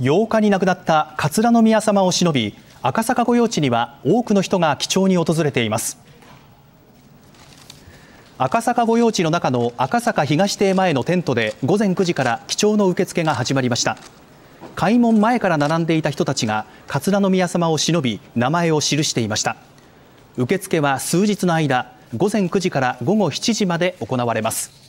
8日に亡くなった桂宮さまをしのび赤坂御用地には多くの人が記帳に訪れています赤坂御用地の中の赤坂東邸前のテントで午前9時から記帳の受付が始まりました開門前から並んでいた人たちが桂宮さまをしのび名前を記していました受付は数日の間午前9時から午後7時まで行われます